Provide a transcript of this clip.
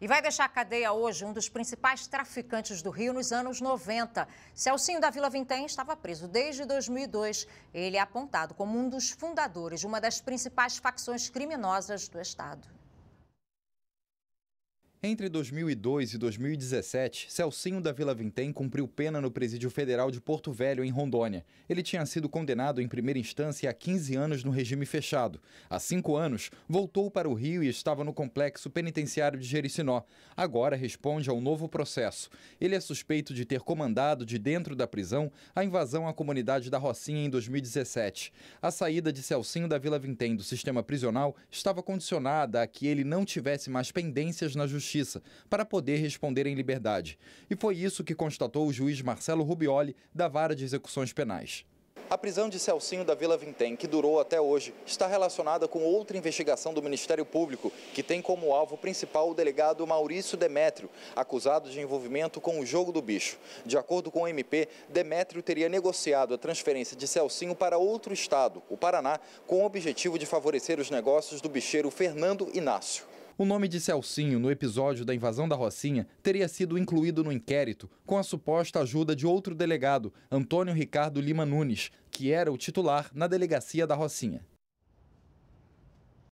e vai deixar a cadeia hoje um dos principais traficantes do Rio nos anos 90. Celcinho da Vila Vintém estava preso desde 2002. Ele é apontado como um dos fundadores de uma das principais facções criminosas do estado. Entre 2002 e 2017, Celcinho da Vila Vintém cumpriu pena no Presídio Federal de Porto Velho, em Rondônia. Ele tinha sido condenado em primeira instância a 15 anos no regime fechado. Há cinco anos, voltou para o Rio e estava no complexo penitenciário de Jericinó. Agora responde ao novo processo. Ele é suspeito de ter comandado, de dentro da prisão, a invasão à comunidade da Rocinha em 2017. A saída de Celcinho da Vila Vintém do sistema prisional estava condicionada a que ele não tivesse mais pendências na justiça. Justiça para poder responder em liberdade. E foi isso que constatou o juiz Marcelo Rubioli, da Vara de Execuções Penais. A prisão de Celcinho da Vila Vintem, que durou até hoje, está relacionada com outra investigação do Ministério Público, que tem como alvo principal o delegado Maurício Demétrio, acusado de envolvimento com o jogo do bicho. De acordo com o MP, Demétrio teria negociado a transferência de Celcinho para outro estado, o Paraná, com o objetivo de favorecer os negócios do bicheiro Fernando Inácio. O nome de Celcinho no episódio da invasão da Rocinha teria sido incluído no inquérito com a suposta ajuda de outro delegado, Antônio Ricardo Lima Nunes, que era o titular na delegacia da Rocinha.